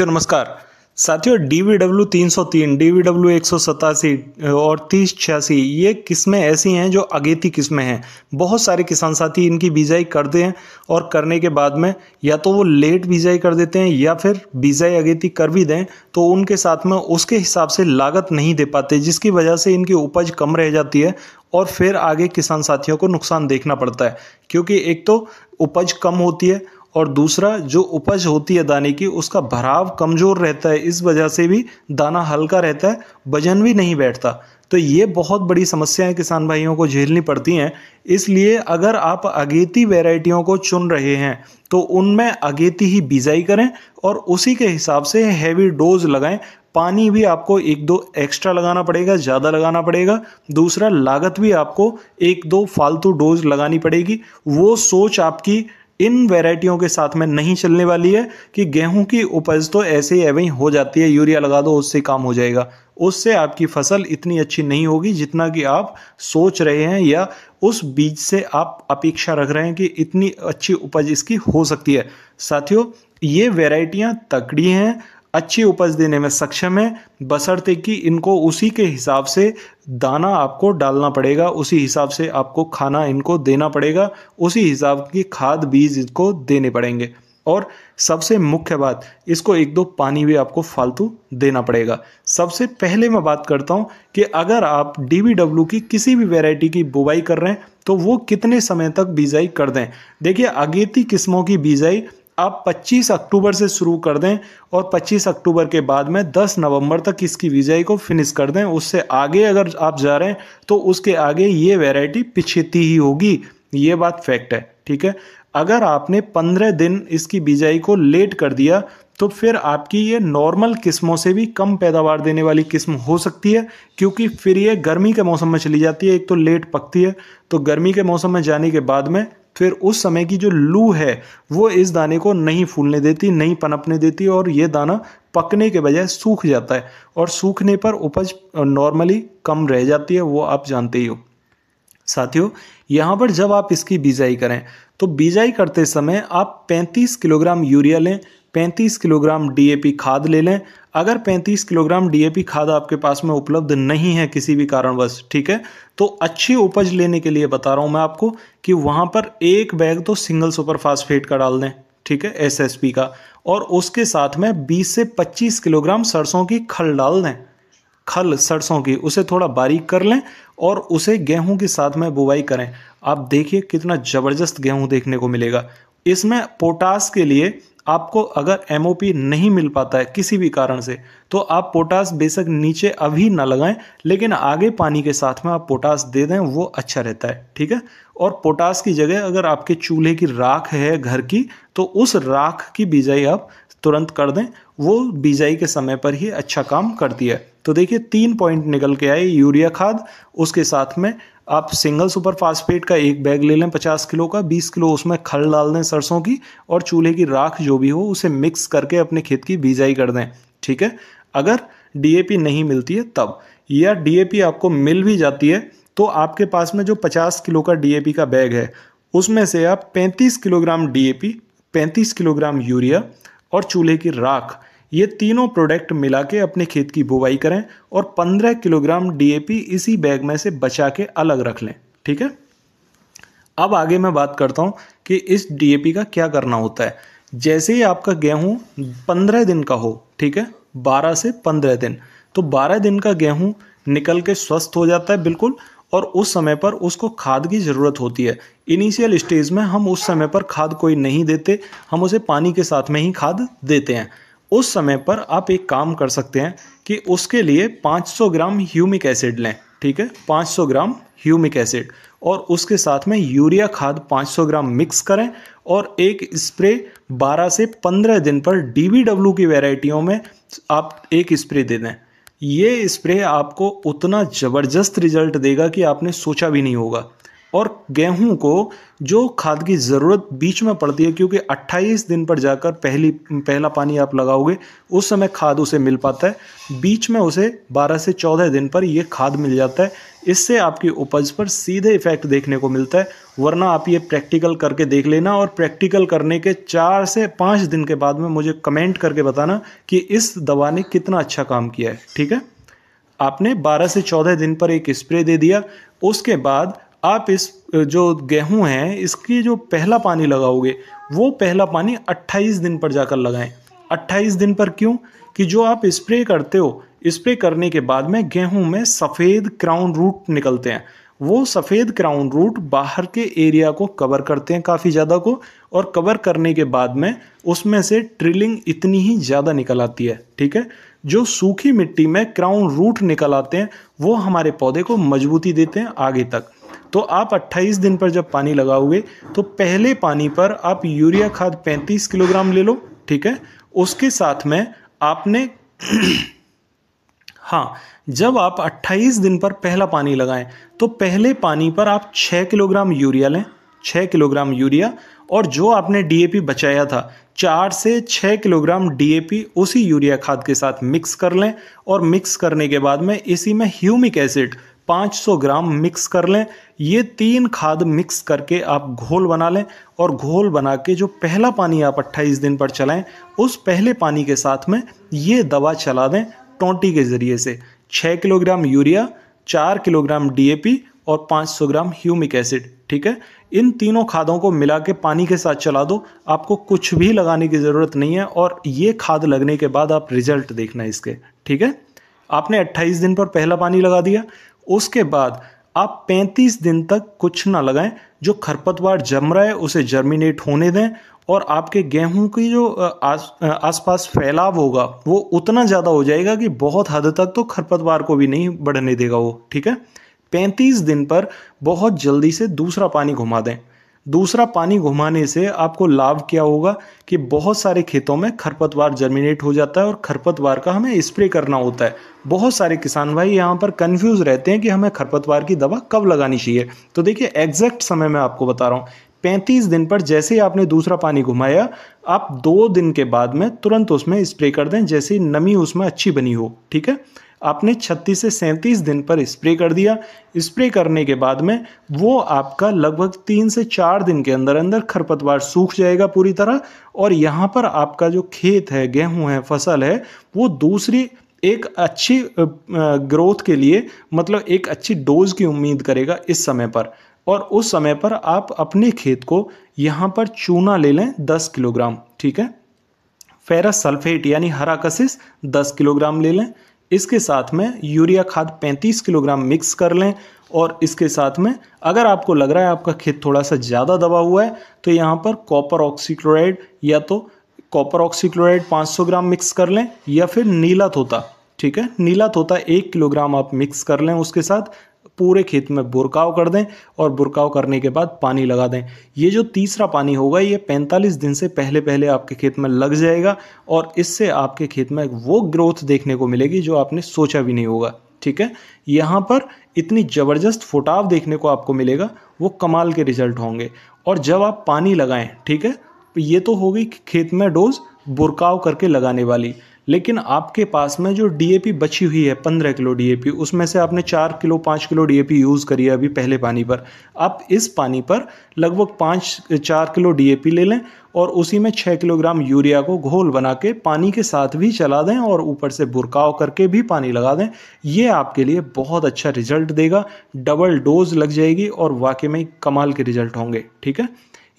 नमस्कार साथियों D V W तीन सौ तीन डी वी डब्ल्यू एक सौ सतासी और तीस छियासी ये किस्में ऐसी हैं जो अगेती किस्में हैं बहुत सारे किसान साथी इनकी बिजाई करते हैं और करने के बाद में या तो वो लेट बिजाई कर देते हैं या फिर बिजाई अगेती कर भी दें तो उनके साथ में उसके हिसाब से लागत नहीं दे पाते जिसकी वजह से इनकी उपज कम रह जाती है और फिर आगे किसान साथियों को नुकसान देखना पड़ता है क्योंकि एक तो उपज कम होती है और दूसरा जो उपज होती है दाने की उसका भराव कमज़ोर रहता है इस वजह से भी दाना हल्का रहता है वजन भी नहीं बैठता तो ये बहुत बड़ी समस्याएं किसान भाइयों को झेलनी पड़ती हैं इसलिए अगर आप अगेती वेराइटियों को चुन रहे हैं तो उनमें अगेती ही बिजाई करें और उसी के हिसाब से हैवी डोज लगाएं पानी भी आपको एक दो एक्स्ट्रा लगाना पड़ेगा ज़्यादा लगाना पड़ेगा दूसरा लागत भी आपको एक दो फालतू डोज लगानी पड़ेगी वो सोच आपकी इन वैरायटियों के साथ में नहीं चलने वाली है कि गेहूं की उपज तो ऐसे ही एवं हो जाती है यूरिया लगा दो उससे काम हो जाएगा उससे आपकी फसल इतनी अच्छी नहीं होगी जितना कि आप सोच रहे हैं या उस बीज से आप अपेक्षा रख रहे हैं कि इतनी अच्छी उपज इसकी हो सकती है साथियों ये वेराइटियाँ तकड़ी हैं अच्छी उपज देने में सक्षम है बसरते कि इनको उसी के हिसाब से दाना आपको डालना पड़ेगा उसी हिसाब से आपको खाना इनको देना पड़ेगा उसी हिसाब की खाद बीज इनको देने पड़ेंगे और सबसे मुख्य बात इसको एक दो पानी भी आपको फालतू देना पड़ेगा सबसे पहले मैं बात करता हूँ कि अगर आप डी की किसी भी वेराइटी की बुवाई कर रहे हैं तो वो कितने समय तक बीजाई कर दें देखिए अगेती किस्मों की बीजाई आप 25 अक्टूबर से शुरू कर दें और 25 अक्टूबर के बाद में 10 नवंबर तक इसकी विजाई को फिनिश कर दें उससे आगे अगर आप जा रहे हैं तो उसके आगे ये वैरायटी पिछेती ही होगी ये बात फैक्ट है ठीक है अगर आपने 15 दिन इसकी बिजाई को लेट कर दिया तो फिर आपकी ये नॉर्मल किस्मों से भी कम पैदावार देने वाली किस्म हो सकती है क्योंकि फिर ये गर्मी के मौसम में चली जाती है एक तो लेट पकती है तो गर्मी के मौसम में जाने के बाद में फिर उस समय की जो लू है वो इस दाने को नहीं फूलने देती नहीं पनपने देती और ये दाना पकने के बजाय सूख जाता है और सूखने पर उपज नॉर्मली कम रह जाती है वो आप जानते ही हो साथियों यहाँ पर जब आप इसकी बिजाई करें तो बिजाई करते समय आप 35 किलोग्राम यूरिया लें 35 किलोग्राम डीएपी खाद ले लें अगर 35 किलोग्राम डीएपी खाद आपके पास में उपलब्ध नहीं है किसी भी कारणवश ठीक है तो अच्छी उपज लेने के लिए बता रहा हूँ मैं आपको कि वहाँ पर एक बैग तो सिंगल सुपर फास्फेट का डाल दें ठीक है एसएसपी का और उसके साथ में 20 से 25 किलोग्राम सरसों की खल डाल दें खल सरसों की उसे थोड़ा बारीक कर लें और उसे गेहूं के साथ में बुवाई करें आप देखिए कितना ज़बरदस्त गेहूं देखने को मिलेगा इसमें पोटास के लिए आपको अगर एम नहीं मिल पाता है किसी भी कारण से तो आप पोटास बेशक नीचे अभी ना लगाएं लेकिन आगे पानी के साथ में आप पोटास दे दें वो अच्छा रहता है ठीक है और पोटास की जगह अगर आपके चूल्हे की राख है घर की तो उस राख की बिजाई आप तुरंत कर दें वो बिजाई के समय पर ही अच्छा काम करती है तो देखिए तीन पॉइंट निकल के आए यूरिया खाद उसके साथ में आप सिंगल सुपर फास्फेट का एक बैग ले लें पचास किलो का बीस किलो उसमें खल डाल दें सरसों की और चूल्हे की राख जो भी हो उसे मिक्स करके अपने खेत की बीजाई कर दें ठीक है अगर डी नहीं मिलती है तब या डी आपको मिल भी जाती है तो आपके पास में जो 50 किलो का डी का बैग है उसमें से आप 35 किलोग्राम डी 35 किलोग्राम यूरिया और चूल्हे की राख ये तीनों प्रोडक्ट मिला के अपने खेत की बुवाई करें और 15 किलोग्राम डीएपी इसी बैग में से बचा के अलग रख लें ठीक है अब आगे मैं बात करता हूँ कि इस डीएपी का क्या करना होता है जैसे ही आपका गेहूँ पंद्रह दिन का हो ठीक है बारह से पंद्रह दिन तो बारह दिन का गेहूँ निकल के स्वस्थ हो जाता है बिल्कुल और उस समय पर उसको खाद की ज़रूरत होती है इनिशियल स्टेज में हम उस समय पर खाद कोई नहीं देते हम उसे पानी के साथ में ही खाद देते हैं उस समय पर आप एक काम कर सकते हैं कि उसके लिए 500 ग्राम ह्यूमिक एसिड लें ठीक है 500 ग्राम ह्यूमिक एसिड और उसके साथ में यूरिया खाद 500 ग्राम मिक्स करें और एक स्प्रे 12 से 15 दिन पर डी की वेराइटियों में आप एक स्प्रे दे दें ये स्प्रे आपको उतना ज़बरदस्त रिजल्ट देगा कि आपने सोचा भी नहीं होगा और गेहूं को जो खाद की ज़रूरत बीच में पड़ती है क्योंकि 28 दिन पर जाकर पहली पहला पानी आप लगाओगे उस समय खाद उसे मिल पाता है बीच में उसे 12 से 14 दिन पर यह खाद मिल जाता है इससे आपकी उपज पर सीधे इफेक्ट देखने को मिलता है वरना आप ये प्रैक्टिकल करके देख लेना और प्रैक्टिकल करने के चार से पाँच दिन के बाद में मुझे कमेंट करके बताना कि इस दवा ने कितना अच्छा काम किया है ठीक है आपने 12 से 14 दिन पर एक स्प्रे दे दिया उसके बाद आप इस जो गेहूं है इसकी जो पहला पानी लगाओगे वो पहला पानी 28 दिन पर जाकर लगाएं 28 दिन पर क्यों कि जो आप स्प्रे करते हो स्प्रे करने के बाद में गेहूं में सफ़ेद क्राउन रूट निकलते हैं वो सफ़ेद क्राउन रूट बाहर के एरिया को कवर करते हैं काफ़ी ज़्यादा को और कवर करने के बाद में उसमें से ट्रिलिंग इतनी ही ज़्यादा निकल आती है ठीक है जो सूखी मिट्टी में क्राउन रूट निकल आते हैं वो हमारे पौधे को मजबूती देते हैं आगे तक तो आप 28 दिन पर जब पानी लगाओगे तो पहले पानी पर आप यूरिया खाद 35 किलोग्राम ले लो ठीक है उसके साथ में आपने हाँ जब आप 28 दिन पर पहला पानी लगाएं तो पहले पानी पर आप 6 किलोग्राम यूरिया लें 6 किलोग्राम यूरिया और जो आपने डीएपी बचाया था चार से छः किलोग्राम डीएपी उसी यूरिया खाद के साथ मिक्स कर लें और मिक्स करने के बाद में इसी में ह्यूमिक एसिड 500 ग्राम मिक्स कर लें ये तीन खाद मिक्स करके आप घोल बना लें और घोल बना के जो पहला पानी आप 28 दिन पर चलाएं उस पहले पानी के साथ में ये दवा चला दें टोंटी के ज़रिए से 6 किलोग्राम यूरिया 4 किलोग्राम डीएपी और 500 ग्राम ह्यूमिक एसिड ठीक है इन तीनों खादों को मिला के पानी के साथ चला दो आपको कुछ भी लगाने की ज़रूरत नहीं है और ये खाद लगने के बाद आप रिजल्ट देखना इसके ठीक है आपने 28 दिन पर पहला पानी लगा दिया उसके बाद आप 35 दिन तक कुछ ना लगाएं जो खरपतवार जम रहा है उसे जर्मिनेट होने दें और आपके गेहूं की जो आस आसपास फैलाव होगा वो उतना ज़्यादा हो जाएगा कि बहुत हद तक तो खरपतवार को भी नहीं बढ़ने देगा वो ठीक है 35 दिन पर बहुत जल्दी से दूसरा पानी घुमा दें दूसरा पानी घुमाने से आपको लाभ क्या होगा कि बहुत सारे खेतों में खरपतवार जर्मिनेट हो जाता है और खरपतवार का हमें स्प्रे करना होता है बहुत सारे किसान भाई यहाँ पर कंफ्यूज रहते हैं कि हमें खरपतवार की दवा कब लगानी चाहिए तो देखिए एग्जैक्ट समय मैं आपको बता रहा हूँ पैंतीस दिन पर जैसे ही आपने दूसरा पानी घुमाया आप दो दिन के बाद में तुरंत उसमें स्प्रे कर दें जैसे नमी उसमें अच्छी बनी हो ठीक है आपने 36 से 37 दिन पर स्प्रे कर दिया स्प्रे करने के बाद में वो आपका लगभग तीन से चार दिन के अंदर अंदर खरपतवार सूख जाएगा पूरी तरह और यहाँ पर आपका जो खेत है गेहूँ है फसल है वो दूसरी एक अच्छी ग्रोथ के लिए मतलब एक अच्छी डोज की उम्मीद करेगा इस समय पर और उस समय पर आप अपने खेत को यहाँ पर चूना ले लें दस किलोग्राम ठीक है फेरस सल्फेट यानी हरा कशिश दस किलोग्राम ले लें इसके साथ में यूरिया खाद 35 किलोग्राम मिक्स कर लें और इसके साथ में अगर आपको लग रहा है आपका खेत थोड़ा सा ज़्यादा दबा हुआ है तो यहाँ पर कॉपर ऑक्सीक्लोराइड या तो कॉपर ऑक्सीक्लोराइड 500 ग्राम मिक्स कर लें या फिर नीला तोता ठीक है नीला तोता एक किलोग्राम आप मिक्स कर लें उसके साथ पूरे खेत में बुरकाव कर दें और बुरकाव करने के बाद पानी लगा दें ये जो तीसरा पानी होगा ये 45 दिन से पहले पहले आपके खेत में लग जाएगा और इससे आपके खेत में वो ग्रोथ देखने को मिलेगी जो आपने सोचा भी नहीं होगा ठीक है यहाँ पर इतनी ज़बरदस्त फुटाव देखने को आपको मिलेगा वो कमाल के रिजल्ट होंगे और जब आप पानी लगाएं ठीक है ये तो होगी खेत में डोज बुरकाव करके लगाने वाली लेकिन आपके पास में जो डीएपी बची हुई है पंद्रह किलो डीएपी उसमें से आपने चार किलो पाँच किलो डीएपी यूज़ करी है अभी पहले पानी पर आप इस पानी पर लगभग पाँच चार किलो डीएपी ले लें और उसी में छः किलोग्राम यूरिया को घोल बना के पानी के साथ भी चला दें और ऊपर से बुरकाव करके भी पानी लगा दें ये आपके लिए बहुत अच्छा रिजल्ट देगा डबल डोज लग जाएगी और वाकई में कमाल के रिजल्ट होंगे ठीक है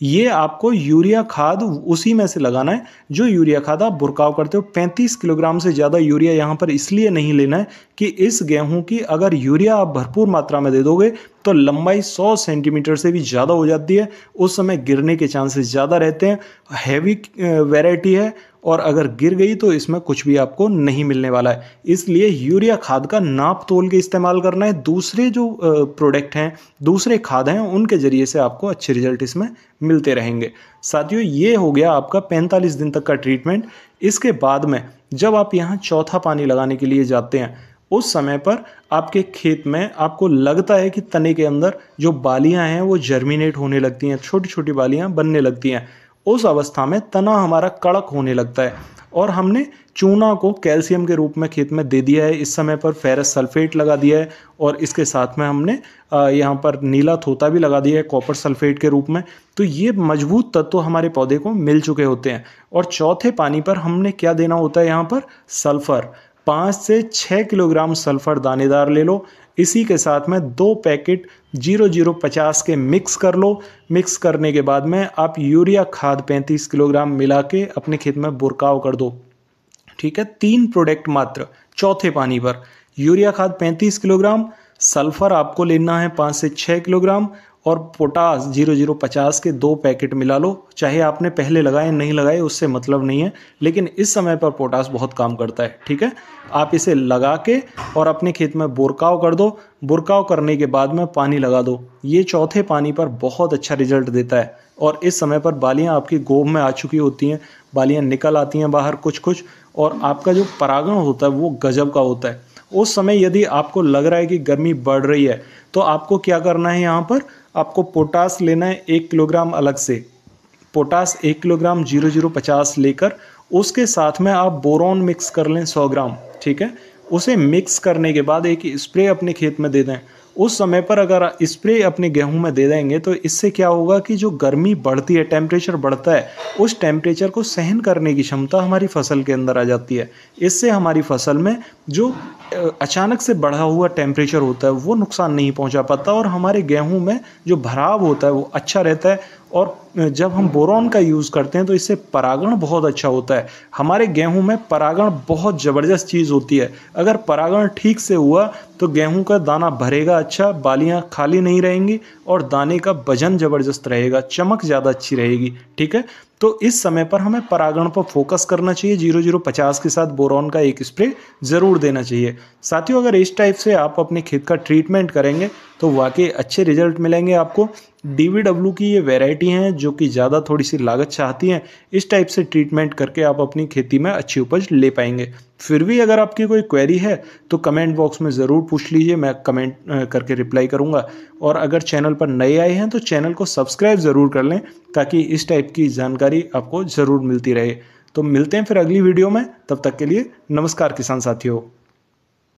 ये आपको यूरिया खाद उसी में से लगाना है जो यूरिया खाद आप बुरकाव करते हो 35 किलोग्राम से ज़्यादा यूरिया यहाँ पर इसलिए नहीं लेना है कि इस गेहूं की अगर यूरिया आप भरपूर मात्रा में दे दोगे तो लंबाई 100 सेंटीमीटर से भी ज़्यादा हो जाती है उस समय गिरने के चांसेस ज़्यादा रहते हैं हैवी वेराइटी है और अगर गिर गई तो इसमें कुछ भी आपको नहीं मिलने वाला है इसलिए यूरिया खाद का नाप तोल के इस्तेमाल करना है दूसरे जो प्रोडक्ट हैं दूसरे खाद हैं उनके ज़रिए से आपको अच्छे रिजल्ट इसमें मिलते रहेंगे साथियों ये हो गया आपका 45 दिन तक का ट्रीटमेंट इसके बाद में जब आप यहाँ चौथा पानी लगाने के लिए जाते हैं उस समय पर आपके खेत में आपको लगता है कि तने के अंदर जो बालियां हैं वो जर्मिनेट होने लगती हैं छोटी छोटी बालियां बनने लगती हैं उस अवस्था में तना हमारा कड़क होने लगता है और हमने चूना को कैल्शियम के रूप में खेत में दे दिया है इस समय पर फेरस सल्फेट लगा दिया है और इसके साथ में हमने यहाँ पर नीला थोता भी लगा दिया है कॉपर सल्फेट के रूप में तो ये मजबूत तत्व हमारे पौधे को मिल चुके होते हैं और चौथे पानी पर हमने क्या देना होता है यहाँ पर सल्फ़र पाँच से छः किलोग्राम सल्फ़र दानेदार ले लो इसी के साथ में दो पैकेट जीरो जीरो पचास के मिक्स कर लो मिक्स करने के बाद में आप यूरिया खाद पैंतीस किलोग्राम मिला के अपने खेत में बुरकाव कर दो ठीक है तीन प्रोडक्ट मात्र चौथे पानी पर यूरिया खाद पैंतीस किलोग्राम सल्फ़र आपको लेना है पाँच से छः किलोग्राम और पोटास जीरो जीरो पचास के दो पैकेट मिला लो चाहे आपने पहले लगाए नहीं लगाए उससे मतलब नहीं है लेकिन इस समय पर पोटास बहुत काम करता है ठीक है आप इसे लगा के और अपने खेत में बुरकाव कर दो बुरकाव करने के बाद में पानी लगा दो ये चौथे पानी पर बहुत अच्छा रिजल्ट देता है और इस समय पर बालियाँ आपकी गोब में आ चुकी होती हैं बालियाँ निकल आती हैं बाहर कुछ कुछ और आपका जो परागण होता है वो गजब का होता है उस समय यदि आपको लग रहा है कि गर्मी बढ़ रही है तो आपको क्या करना है यहाँ पर आपको पोटास लेना है एक किलोग्राम अलग से पोटास एक किलोग्राम जीरो जीरो पचास लेकर उसके साथ में आप बोरॉन मिक्स कर लें सौ ग्राम ठीक है उसे मिक्स करने के बाद एक स्प्रे अपने खेत में दे दें उस समय पर अगर स्प्रे अपने गेहूं में दे देंगे तो इससे क्या होगा कि जो गर्मी बढ़ती है टेम्परेचर बढ़ता है उस टेम्परेचर को सहन करने की क्षमता हमारी फसल के अंदर आ जाती है इससे हमारी फसल में जो अचानक से बढ़ा हुआ टेम्परेचर होता है वो नुकसान नहीं पहुंचा पाता और हमारे गेहूं में जो भराव होता है वो अच्छा रहता है और जब हम बोरॉन का यूज़ करते हैं तो इससे परागण बहुत अच्छा होता है हमारे गेहूं में परागण बहुत ज़बरदस्त चीज़ होती है अगर परागण ठीक से हुआ तो गेहूं का दाना भरेगा अच्छा बालियां खाली नहीं रहेंगी और दाने का वजन ज़बरदस्त रहेगा चमक ज़्यादा अच्छी रहेगी ठीक है तो इस समय पर हमें परागण पर फोकस करना चाहिए जीरो जीरो पचास के साथ बोरॉन का एक स्प्रे ज़रूर देना चाहिए साथियों अगर इस टाइप से आप अपने खेत का ट्रीटमेंट करेंगे तो वाकई अच्छे रिजल्ट मिलेंगे आपको डी की ये वेराइटी हैं जो कि ज़्यादा थोड़ी सी लागत चाहती हैं इस टाइप से ट्रीटमेंट करके आप अपनी खेती में अच्छी उपज ले पाएंगे फिर भी अगर आपकी कोई क्वेरी है तो कमेंट बॉक्स में ज़रूर पूछ लीजिए मैं कमेंट करके रिप्लाई करूँगा और अगर चैनल पर नए आए हैं तो चैनल को सब्सक्राइब ज़रूर कर लें ताकि इस टाइप की जानकारी आपको ज़रूर मिलती रहे तो मिलते हैं फिर अगली वीडियो में तब तक के लिए नमस्कार किसान साथियों